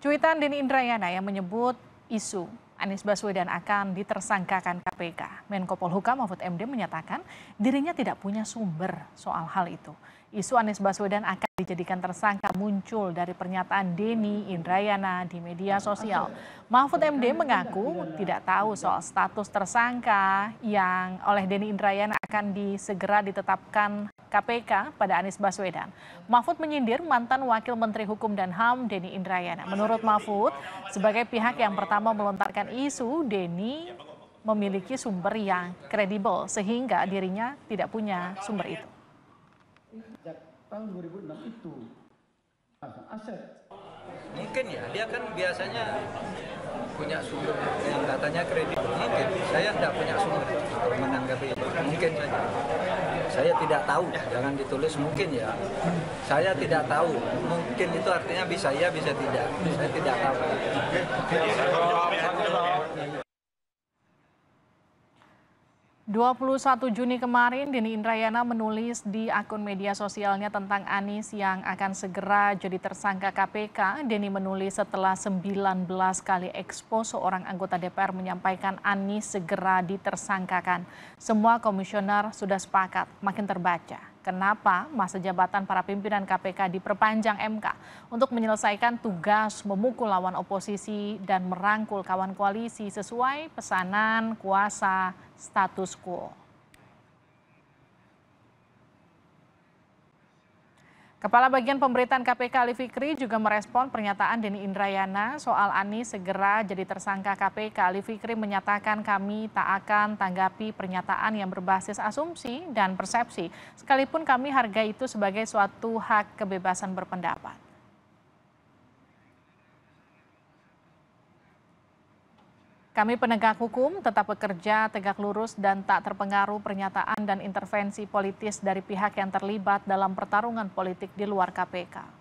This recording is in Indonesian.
Cuitan Deni Indrayana yang menyebut isu Anies Baswedan akan ditersangkakan KPK. Menko Polhukam Mahfud MD menyatakan dirinya tidak punya sumber soal hal itu. Isu Anies Baswedan akan dijadikan tersangka muncul dari pernyataan Deni Indrayana di media sosial. Mahfud MD mengaku tidak tahu soal status tersangka yang oleh Deni Indrayana akan disegera ditetapkan KPK pada Anies Baswedan. Mahfud menyindir mantan Wakil Menteri Hukum dan HAM Denny Indrayana. Menurut Mahfud, sebagai pihak yang pertama melontarkan isu, Denny memiliki sumber yang kredibel sehingga dirinya tidak punya sumber itu. Tahun 2006 itu aset. Mungkin ya, dia kan biasanya punya sumber yang katanya kredibel. Mungkin saya tidak punya sumber menanggapi itu. Mungkin saja saya tidak tahu jangan ditulis mungkin ya saya tidak tahu mungkin itu artinya bisa ya bisa tidak saya tidak tahu 21 Juni kemarin, Dini Indrayana menulis di akun media sosialnya tentang Anies yang akan segera jadi tersangka KPK. Dini menulis setelah 19 kali ekspo, seorang anggota DPR menyampaikan Anies segera ditersangkakan. Semua komisioner sudah sepakat, makin terbaca kenapa masa jabatan para pimpinan KPK diperpanjang MK untuk menyelesaikan tugas memukul lawan oposisi dan merangkul kawan koalisi sesuai pesanan kuasa status quo. Kepala Bagian Pemberitaan KPK Ali Fikri juga merespon pernyataan Deni Indrayana soal Anies segera jadi tersangka KPK. Ali Fikri menyatakan kami tak akan tanggapi pernyataan yang berbasis asumsi dan persepsi, sekalipun kami hargai itu sebagai suatu hak kebebasan berpendapat. Kami penegak hukum tetap bekerja tegak lurus dan tak terpengaruh pernyataan dan intervensi politis dari pihak yang terlibat dalam pertarungan politik di luar KPK.